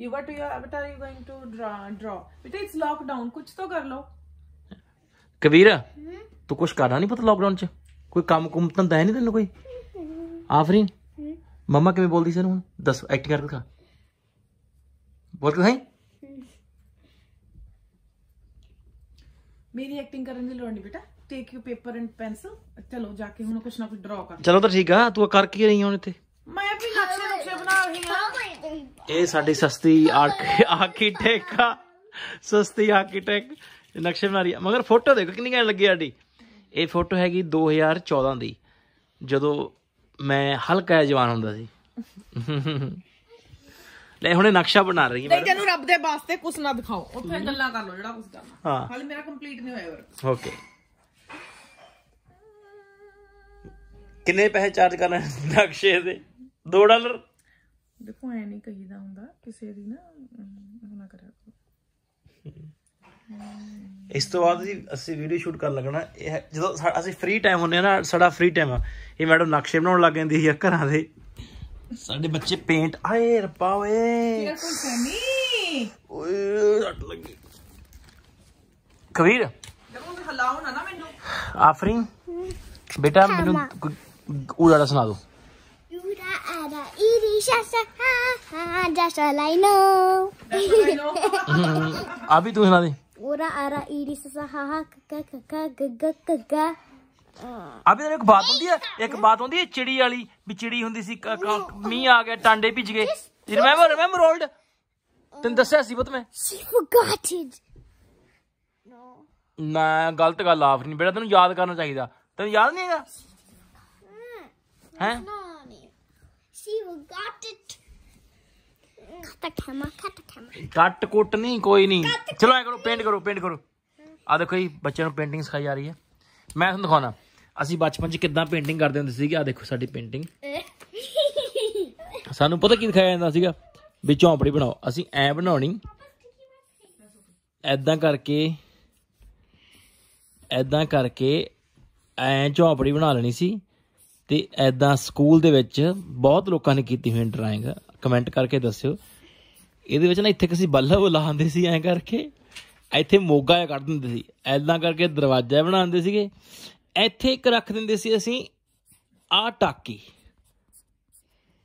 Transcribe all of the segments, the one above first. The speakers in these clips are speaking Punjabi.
you what you what are you going to draw draw beta it's lockdown kuch to kar lo Kabir ਤੂੰ ਕੁਝ ਕਰਨਾ ਨਹੀਂ ਪਤਾ ਲਾਕਡਾਊਨ ਚ ਕੋਈ ਕੰਮ ਕੁਮ ਧੰਦਾ ਹੈ ਨਹੀਂ ਤੈਨੂੰ ਕੋਈ ਆਫਰੀਨ ਮੰਮਾ ਕਿਵੇਂ ਬੋਲਦੀ ਸੀ ਹੁਣ ਦੱਸ ਐਕਟ ਕਰ ਦਿਖਾ ਬੋਲ ਕੇ ਸਹੀ ਮੇਰੀ ਐਕਟਿੰਗ ਕਰਨ ਦੀ ਲੋੜ ਨਹੀਂ ਬੇਟਾ take you paper and pencil ਚਲੋ ਜਾ ਕੇ ਹੁਣ ਕੁਝ ਨਾ ਕੁਝ ਡਰਾ ਕਰ ਚਲੋ ਤਾਂ ਠੀਕ ਆ ਤੂੰ ਕਰ ਕੀ ਰਹੀ ਹੁਣ ਇੱਥੇ ਮੈਂ ਵੀ ਨਕਸ਼ੇ ਨੁਕਸ਼ੇ ਬਣਾ ਰਹੀ ਹਾਂ ਇਹ ਸਾਡੀ ਸਸਤੀ ਟੇਕਾ ਸਸਤੀ ਆਰਕੀਟੈਕ ਨਕਸ਼ੇ ਬਣਾ ਰਹੀ ਹੈ ਮਗਰ ਫੋਟੋ ਦੇਖੋ ਕਿੰਨੀ ਘੈਂਟ ਲੱਗੀ ਆਡੀ ਇਹ ਫੋਟੋ ਹੈਗੀ 2014 ਦੀ ਜਦੋਂ ਮੈਂ ਹਲਕਾ ਜਵਾਨ ਹੁੰਦਾ ਸੀ ਲੈ ਹੁਣੇ ਨਕਸ਼ਾ ਬਣਾ ਰਹੀ ਹਾਂ ਨਹੀਂ ਤੈਨੂੰ ਰੱਬ ਦੇ ਵਾਸਤੇ ਕੁਝ ਨਾ ਦਿਖਾਓ ਉੱਥੇ ਗੱਲਾਂ ਕਰ ਲਓ ਜਿਹੜਾ ਕੁਝ ਕਰਨਾ ਹਾਂ ਹਾਲੇ ਮੇਰਾ ਕੰਪਲੀਟ ਨਹੀਂ ਹੋਇਆ ਵਰਕ ਓਕੇ ਕਿੰਨੇ ਪੈਸੇ ਚਾਰਜ ਕਰਨਾ ਨਕਸ਼ੇ ਦੇ 2 ਡਾਲਰ ਦੇਖੋ ਐ ਨਹੀਂ ਕਹੀਦਾ ਹੁੰਦਾ ਕਿਸੇ ਦੀ ਨਾ ਨਾ ਕਰਿਆ ਕਰੋ ਇਸ ਤੋਂ ਬਾਅਦ ਜੀ ਅਸੀਂ ਵੀਡੀਓ ਸ਼ੂਟ ਕਰਨ ਲੱਗਣਾ ਇਹ ਜਦੋਂ ਅਸੀਂ ਫ੍ਰੀ ਟਾਈਮ ਹੁੰਨੇ ਆ ਨਾ ਸਾਡਾ ਫ੍ਰੀ ਟਾਈਮ ਆ ਇਹ ਮੈਡਮ ਨਕਸ਼ੇ ਬਣਾਉਣ ਲੱਗ ਜਾਂਦੀ ਸੀ ਘਰਾਂ ਦੇ ਸਾਡੇ ਬੱਚੇ ਪੇਂਟ ਆਏ ਰੱਪਾ ਓਏ ਲੱਗੀ ਕਬੀਰ ਜਦੋਂ ਹਲਾਉਣਾ ਨਾ ਮੈਨੂੰ ਆਫਰਿੰਗ ਬੇਟਾ ਮੈਨੂੰ ਉਹ ਜੜਾ ਸੁਣਾ ਦੋ ਆ ਵੀ ਤੂੰ ਸੁਣਾ ਦੇ ओरा आरा ईरी ससा हा हा क क क ग ग क ग ਆ ਵੀ ਤੈਨੂੰ ਇੱਕ ਬਾਤ ਹੁੰਦੀ ਹੈ ਇੱਕ ਬਾਤ ਹੁੰਦੀ ਹੈ ਚਿੜੀ ਵਾਲੀ ਵੀ ਚਿੜੀ ਹੁੰਦੀ ਸੀ ਕ- ਮੀਂਹ ਆ ਗਿਆ ਟਾਂਡੇ ਭਿੱਜ ਗਏ ਰਿਮੈਂਬਰ ਰਿਮੈਂਬਰ 올ਡ ਤੈਨੂੰ ਦੱਸਿਆ ਸੀ ਪੁੱਤ ਮੈਂ ਸ਼ੀ forgot it ਨਾ ਗਲਤ ਗੱਲ ਆਫ ਨਹੀਂ ਬੇਟਾ ਤੈਨੂੰ ਯਾਦ ਕਰਨਾ ਚਾਹੀਦਾ ਤੈਨੂੰ ਯਾਦ ਨਹੀਂ ਹੈਗਾ ਹੈ ਸੀਵ ਗਾਟ ਇਟ ਕਟਕਮਾ ਕਟਕਮਾ ਕੱਟ ਕੁੱਟ ਨਹੀਂ ਕੋਈ ਨਹੀਂ ਚਲੋ ਐ ਕਰੋ ਪੇਂਟ ਕਰੋ ਪੇਂਟ ਕਰੋ ਆ ਦੇਖੋ ਜੀ ਬੱਚਿਆਂ ਨੂੰ ਪੇਂਟਿੰਗ ਸਿਖਾਈ ਜਾ ਰਹੀ ਹੈ ਮੈਂ ਤੁਹਾਨੂੰ ਦਿਖਾਉਣਾ ਅਸੀਂ ਬਚਪਨ 'ਚ ਕਿੱਦਾਂ ਪੇਂਟਿੰਗ ਕਰਦੇ ਹੁੰਦੇ ਸੀਗੇ ਆ ਦੇਖੋ ਸਾਡੀ ਪੇਂਟਿੰਗ ਸਾਨੂੰ ਪਤਾ ਕੀ ਦਿਖਾਇਆ ਜਾਂਦਾ ਸੀਗਾ ਵੀ ਝੌਂਪੜੀ ਬਣਾਓ ਅਸੀਂ ਐ ਬਣਾਉਣੀ ਐਦਾਂ ਕਰਕੇ ਐਦਾਂ ਕਰਕੇ ਐ ਝੌਂਪੜੀ ਬਣਾ ਲੈਣੀ ਸੀ ਤੇ ਐਦਾਂ ਸਕੂਲ ਦੇ ਵਿੱਚ ਬਹੁਤ ਲੋਕਾਂ ਨੇ ਕੀਤੀ ਹੋਈ ਡਰਾਇੰਗ ਕਮੈਂਟ ਕਰਕੇ ਦੱਸਿਓ ਇਹਦੇ ਵਿੱਚ ਨਾ ਇੱਥੇ ਕਿਸੇ ਬੱਲਬ ਲਾਉਂਦੇ ਸੀ ਐਂ ਕਰਕੇ ਇੱਥੇ ਮੋਗਾ ਜਿਹਾ ਕੱਢ ਦਿੰਦੇ ਸੀ ਐਦਾਂ ਕਰਕੇ ਦਰਵਾਜ਼ਾ ਬਣਾਉਂਦੇ ਸੀਗੇ ਇੱਥੇ ਇੱਕ ਰੱਖ ਦਿੰਦੇ ਸੀ ਅਸੀਂ ਆ ਟਾਕੀ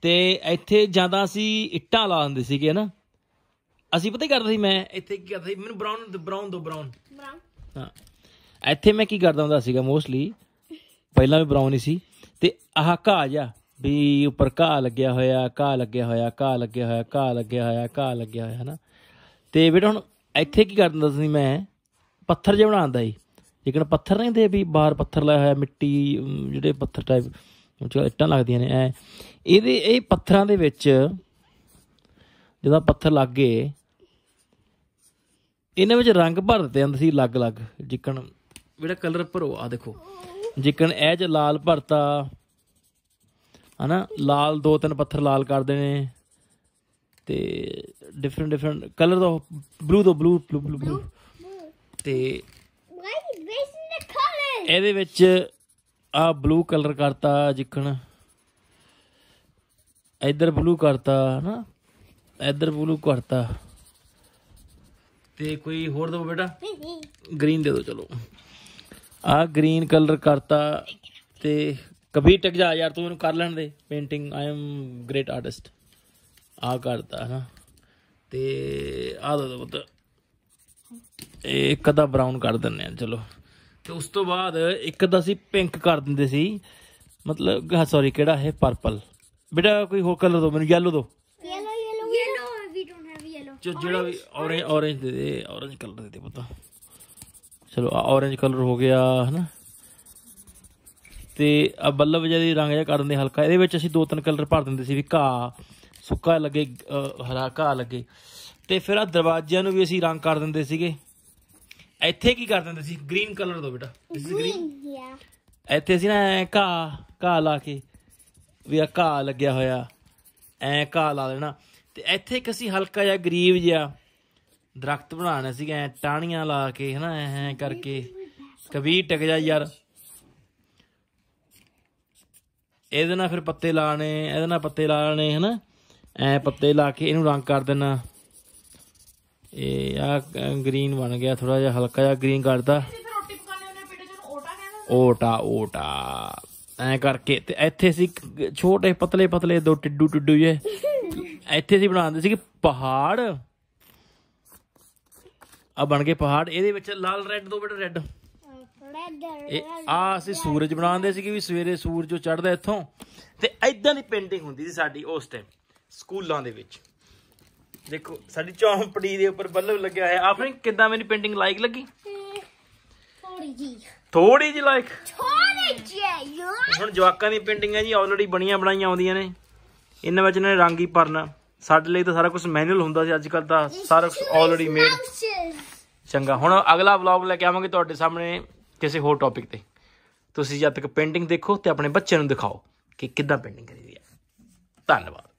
ਤੇ ਇੱਥੇ ਜਾਂਦਾ ਸੀ ਇੱਟਾਂ ਲਾ ਦਿੰਦੇ ਸੀਗੇ ਹਨਾ ਅਸੀਂ ਪਤਾ ਹੀ ਕਰਦਾ ਸੀ ਮੈਂ ਇੱਥੇ ਕੀ ਕਰਦਾ ਸੀ ਮੈਨੂੰ ਬ੍ਰਾਊਨ ਬ੍ਰਾਊਨ ਦੋ ਬ੍ਰਾਊਨ ਬ੍ਰਾਊਨ ਹਾਂ ਇੱਥੇ ਮੈਂ ਕੀ ਕਰਦਾ ਹੁੰਦਾ ਸੀਗਾ ਮੋਸਟਲੀ ਪਹਿਲਾਂ ਵੀ ਬ੍ਰਾਊਨ ਹੀ ਸੀ ਤੇ ਆਹ ਘਾਹ ਜਾ ਵੀ ਉੱਪਰ ਘਾਹ ਲੱਗਿਆ ਹੋਇਆ ਘਾਹ ਲੱਗਿਆ ਹੋਇਆ ਘਾਹ ਲੱਗਿਆ ਹੋਇਆ ਘਾਹ ਲੱਗਿਆ ਹੋਇਆ ਘਾਹ ਲੱਗਿਆ ਹੋਇਆ ਹਨਾ ਤੇ ਬੇਟਾ ਹੁਣ ਇੱਥੇ ਕੀ ਕਰਦਾ ਸੀ ਮੈਂ ਪੱਥਰ ਜੇ ਬਣਾਉਂਦਾ ਸੀ ਲੇਕਿਨ ਪੱਥਰ ਨਹੀਂ ਦੇ ਵੀ ਬਾਹਰ ਪੱਥਰ ਲਾਇਆ ਹੋਇਆ ਮਿੱਟੀ ਜਿਹੜੇ ਪੱਥਰ ਟਾਈਪ ਜਿਹੜਾ ਇੱਟਾਂ ਲੱਗਦੀਆਂ ਨੇ ਐ ਇਹਦੇ ਇਹ ਪੱਥਰਾਂ ਦੇ ਵਿੱਚ ਜਦੋਂ ਪੱਥਰ ਲੱਗ ਗਏ ਇਹਨਾਂ ਵਿੱਚ ਰੰਗ ਭਰ ਦਿੱਤੇ ਜਾਂਦੇ ਸੀ ਅਲੱਗ-ਅਲੱਗ ਜਿੱਕਣ ਜਿਹੜਾ ਕਲਰ ਭਰੋ ਆ ਦੇਖੋ ਜਿਕਣ ਐਜ ਲਾਲ ਭਰਤਾ ਹਨਾ ਲਾਲ ਦੋ ਤਿੰਨ ਪੱਥਰ ਲਾਲ ਕਰਦੇ ਨੇ ਤੇ ਡਿਫਰੈਂਟ ਡਿਫਰੈਂਟ ਕਲਰ ਦਾ ਬਲੂ ਦਾ ਬਲੂ ਬਲੂ ਬਲੂ ਤੇ ਇਹਦੇ ਵਿੱਚ ਆ ਬਲੂ ਕਲਰ ਕਰਤਾ ਜਿਕਣ ਇੱਧਰ ਬਲੂ ਕਰਤਾ ਹਨਾ ਇੱਧਰ ਬਲੂ ਕਰਤਾ ਤੇ ਕੋਈ ਹੋਰ ਦੋ ਬੇਟਾ ਗ੍ਰੀਨ ਦੇ ਦੋ ਚਲੋ ਆ ਗ੍ਰੀਨ ਕਲਰ ਕਰਤਾ ਤੇ ਕਭੀ ਟਿਕ ਜਾ ਯਾਰ ਤੂੰ ਇਹਨੂੰ ਕਰ ਲੈਣ ਦੇ painting I am great artist ਆ ਕਰਤਾ ਨਾ ਤੇ ਆ ਦੋ ਦੋ ਪੁੱਤ ਇੱਕ ਦਾ ਬ੍ਰਾਊਨ ਕਰ ਦਿੰਨੇ ਆ ਚਲੋ ਤੇ ਉਸ ਤੋਂ ਬਾਅਦ ਇੱਕ ਦਾ ਸੀ ਪਿੰਕ ਕਰ ਦਿੰਦੇ ਸੀ ਮਤਲਬ ਸੌਰੀ ਕਿਹੜਾ ਹੈ ਪਰਪਲ ਬੇਟਾ ਕੋਈ ਹੋਰ ਕਲਰ ਦੋ ਮੈਨੂੰ ਯੈਲੋ ਦੋ yellow yellow yellow we don't have yellow ਜਿਹੜਾ ਵੀ ਔਰੇਂਜ ਔਰੇਂਜ ਦੇ ਦੇ ਔਰੇਂਜ ਕਲਰ ਦੇ ਦੇ ਪੁੱਤ ਚਲੋ ਔਰੇਂਜ ਕਲਰ ਹੋ ਗਿਆ ਹਨਾ ਤੇ ਆ ਬੱਲਬ ਜਿਹੜੀ ਰੰਗ ਜਿਹਾ ਕਰ ਦਿੰਦੇ ਹਲਕਾ ਇਹਦੇ ਵਿੱਚ ਅਸੀਂ ਦੋ ਤਿੰਨ ਕਲਰ ਭਰ ਦਿੰਦੇ ਸੀ ਵੀ ਘਾ ਸੁੱਕਾ ਲੱਗੇ ਹਰਾ ਘਾ ਲੱਗੇ ਤੇ ਫਿਰ ਆ ਦਰਵਾਜ਼ਿਆਂ ਨੂੰ ਵੀ ਅਸੀਂ ਰੰਗ ਕਰ ਦਿੰਦੇ ਸੀਗੇ ਇੱਥੇ ਕੀ ਕਰ ਦਿੰਦੇ ਸੀ ਗ੍ਰੀਨ ਕਲਰ ਦੋ ਬੇਟਾ ਇਸ ਗ੍ਰੀਨ ਇੱਥੇ ਸੀ ਨਾ ਘਾ ਘਾ ਲਾ ਕੇ ਵੀ ਆ ਘਾ ਲੱਗਿਆ ਹੋਇਆ ਐ ਘਾ ਲਾ ਦੇਣਾ ਤੇ ਇੱਥੇ ਇੱਕ ਅਸੀਂ ਹਲਕਾ ਜਿਹਾ ਗਰੀਬ ਜਿਹਾ ਦਰਖਤ ਬਣਾਉਣੇ ਸੀਗੇ ਐ ਟਾਹਣੀਆਂ ਲਾ ਕੇ ਹਨਾ ਐ ਕਰਕੇ ਕਵੀ ਟਿਕ ਜਾ ਯਾਰ ਇਹਦੇ ਨਾਲ ਫਿਰ ਪੱਤੇ ਲਾਣੇ ਇਹਦੇ ਨਾਲ ਪੱਤੇ ਲਾਣੇ ਹਨਾ ਐ ਪੱਤੇ ਲਾ ਕੇ ਇਹਨੂੰ ਰੰਗ ਕਰ ਦੇਣਾ ਇਹ ਆ ਗ੍ਰੀਨ ਬਣ ਗਿਆ ਥੋੜਾ ਜਿਹਾ ਹਲਕਾ ਜਿਹਾ ਗ੍ਰੀਨ ਕਰਦਾ ਓਟਾ ਓਟਾ ਐ ਕਰਕੇ ਤੇ ਇੱਥੇ ਸੀ ਛੋਟੇ ਪਤਲੇ ਪਤਲੇ ਦੋ ਟਿੱਡੂ ਟਿੱਡੂ ਜੇ ਇੱਥੇ ਸੀ ਬਣਾਉਂਦੇ ਸੀ ਕਿ ਪਹਾੜ ਆ ਬਣ ਗਏ ਪਹਾੜ ਇਹਦੇ ਵਿੱਚ ਲਾਲ ਰੈੱਡ ਦੋ ਬੇਟਾ ਰੈੱਡ ਆ ਅਸੀਂ ਸੂਰਜ ਬਣਾਉਂਦੇ ਸੀ ਕਿ ਵੀ ਸਵੇਰੇ ਸੂਰਜ ਜੋ ਚੜਦਾ ਇੱਥੋਂ ਤੇ ਐਦਾਂ ਦੀ ਪੇਂਟਿੰਗ ਹੁੰਦੀ ਸੀ ਸਾਡੀ ਉਸ ਟਾਈਮ ਸਕੂਲਾਂ ਦੇ ਵਿੱਚ ਦੇਖੋ ਸਾਡੀ ਚੌਂਪੜੀ ਦੇ ਉੱਪਰ ਬੱਲਬ ਲੱਗਿਆ ਹੋਇਆ ਆਪਣੀ ਕਿੱਦਾਂ ਮੇਰੀ ਪੇਂਟਿੰਗ ਲਾਈਕ ਲੱਗੀ ਥੋੜੀ ਜੀ ਥੋੜੀ ਜੀ ਲਾਈਕ ਥੋੜੀ ਜੀ ਹੁਣ ਜਵਾਕਾਂ ਦੀ ਪੇਂਟਿੰਗਾਂ ਜੀ ਆਲਰੇਡੀ ਬਣੀਆਂ ਬਣਾਈਆਂ ਆਉਂਦੀਆਂ ਨੇ ਇਹਨਾਂ ਵਿੱਚ ਇਹਨਾਂ ਨੇ ਰੰਗ ਹੀ ਭਰਨਾ ਸਾਡੇ ਲਈ ਤਾਂ ਸਾਰਾ ਕੁਝ ਮੈਨੂਅਲ ਹੁੰਦਾ ਸੀ ਅੱਜ ਕੱਲ ਤਾਂ ਸਾਰਾ ਕੁਝ ਆਲਰੇਡੀ ਮੇਡ ਚੰਗਾ ਹੁਣ ਅਗਲਾ ਵਲੌਗ ਲੈ ਕੇ ਆਵਾਂਗੇ ਤੁਹਾਡੇ ਸਾਹਮਣੇ ਕਿਸੇ ਹੋਰ ਟੌਪਿਕ ਤੇ ਤੁਸੀਂ ਜਦ ਤੱਕ ਪੇਂਟਿੰਗ ਦੇਖੋ ਤੇ ਆਪਣੇ ਬੱਚੇ ਨੂੰ ਦਿਖਾਓ ਕਿ ਕਿੱਦਾਂ ਪੇਂਟਿੰਗ ਕਰੀਦੀ ਹੈ ਧੰਨਵਾਦ